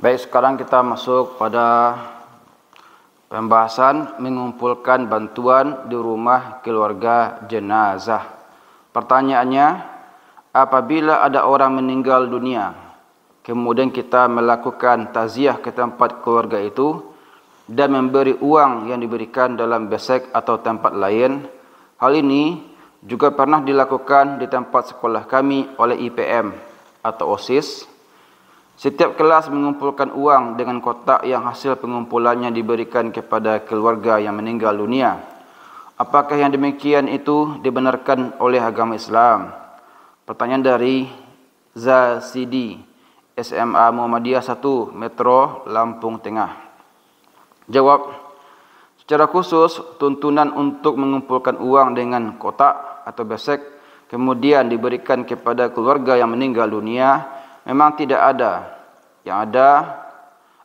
Baik, sekarang kita masuk pada pembahasan mengumpulkan bantuan di rumah keluarga jenazah. Pertanyaannya, apabila ada orang meninggal dunia, kemudian kita melakukan taziah ke tempat keluarga itu dan memberi uang yang diberikan dalam besek atau tempat lain, hal ini juga pernah dilakukan di tempat sekolah kami oleh IPM atau OSIS Setiap kelas mengumpulkan uang dengan kotak yang hasil pengumpulannya diberikan kepada keluarga yang meninggal dunia. Apakah yang demikian itu dibenarkan oleh agama Islam? Pertanyaan dari Zasidi, SMA Muhammadiyah 1, Metro, Lampung Tengah. Jawab, secara khusus tuntunan untuk mengumpulkan uang dengan kotak atau besek kemudian diberikan kepada keluarga yang meninggal dunia memang tidak ada. Yang ada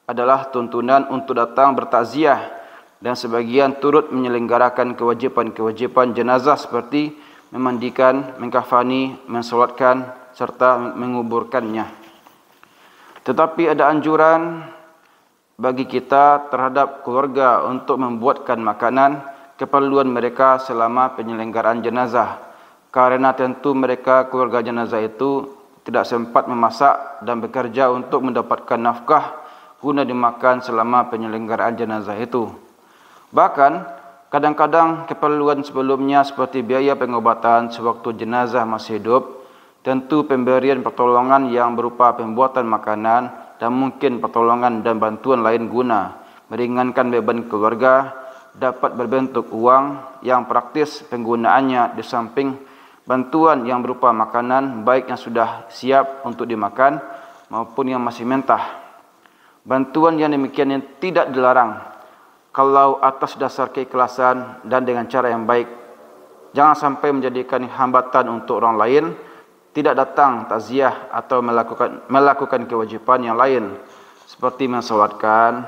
adalah tuntunan untuk datang bertaziah dan sebagian turut menyelenggarakan kewajipan-kewajipan jenazah seperti memandikan, mengkafani, mensolatkan serta menguburkannya. Tetapi ada anjuran bagi kita terhadap keluarga untuk membuatkan makanan keperluan mereka selama penyelenggaraan jenazah. Karena tentu mereka keluarga jenazah itu tidak sempat memasak dan bekerja untuk mendapatkan nafkah guna dimakan selama penyelenggaraan jenazah itu. Bahkan, kadang-kadang keperluan sebelumnya seperti biaya pengobatan sewaktu jenazah masih hidup, tentu pemberian pertolongan yang berupa pembuatan makanan dan mungkin pertolongan dan bantuan lain guna meringankan beban keluarga dapat berbentuk uang yang praktis penggunaannya di samping bantuan yang berupa makanan baik yang sudah siap untuk dimakan maupun yang masih mentah. Bantuan yang demikian yang tidak dilarang kalau atas dasar keikhlasan dan dengan cara yang baik. Jangan sampai menjadikan hambatan untuk orang lain tidak datang takziah atau melakukan melakukan kewajipan yang lain seperti mensolatkan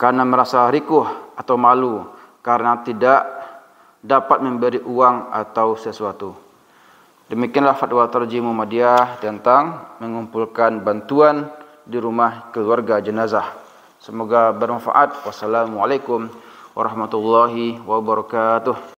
karena merasa rikuh atau malu karena tidak dapat memberi uang atau sesuatu. Demikianlah fatwa tarjimu madiyah tentang mengumpulkan bantuan di rumah keluarga jenazah. Semoga bermanfaat. Wassalamualaikum warahmatullahi wabarakatuh.